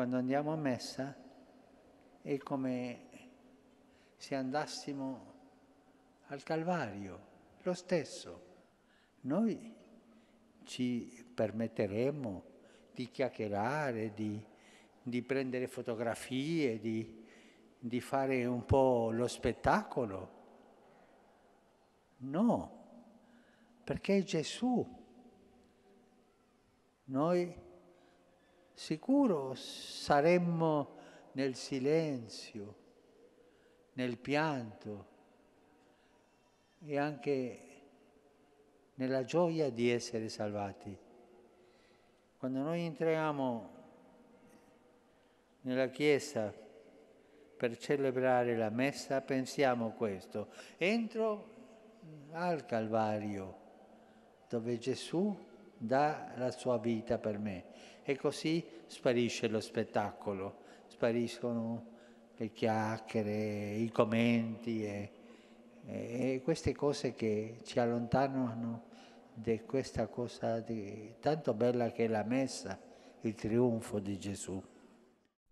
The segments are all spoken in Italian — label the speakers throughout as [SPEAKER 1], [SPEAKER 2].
[SPEAKER 1] quando andiamo a messa è come se andassimo al Calvario, lo stesso. Noi ci permetteremo di chiacchierare, di, di prendere fotografie, di, di fare un po' lo spettacolo. No, perché è Gesù. Noi sicuro saremmo nel silenzio, nel pianto e anche nella gioia di essere salvati. Quando noi entriamo nella Chiesa per celebrare la messa, pensiamo questo. Entro al Calvario, dove Gesù dà la sua vita per me. E così sparisce lo spettacolo, spariscono le chiacchiere, i commenti e, e queste cose che ci allontanano di questa cosa di, tanto bella che è la messa, il trionfo di Gesù.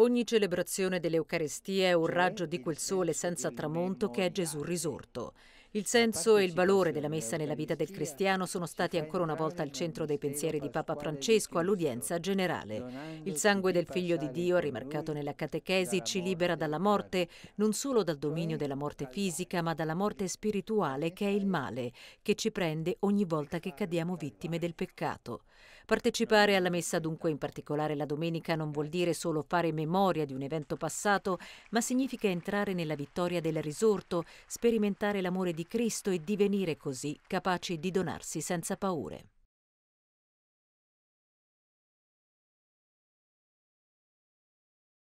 [SPEAKER 2] Ogni celebrazione dell'Eucarestia è un cioè, raggio di quel sole senza tramonto che è Gesù risorto. Il senso e il valore della messa nella vita del cristiano sono stati ancora una volta al centro dei pensieri di Papa Francesco all'udienza generale. Il sangue del Figlio di Dio, rimarcato nella catechesi, ci libera dalla morte, non solo dal dominio della morte fisica, ma dalla morte spirituale che è il male, che ci prende ogni volta che cadiamo vittime del peccato. Partecipare alla messa dunque, in particolare la domenica, non vuol dire solo fare memoria di un evento passato, ma significa entrare nella vittoria del risorto, sperimentare l'amore di Cristo e divenire così capaci di donarsi senza paure.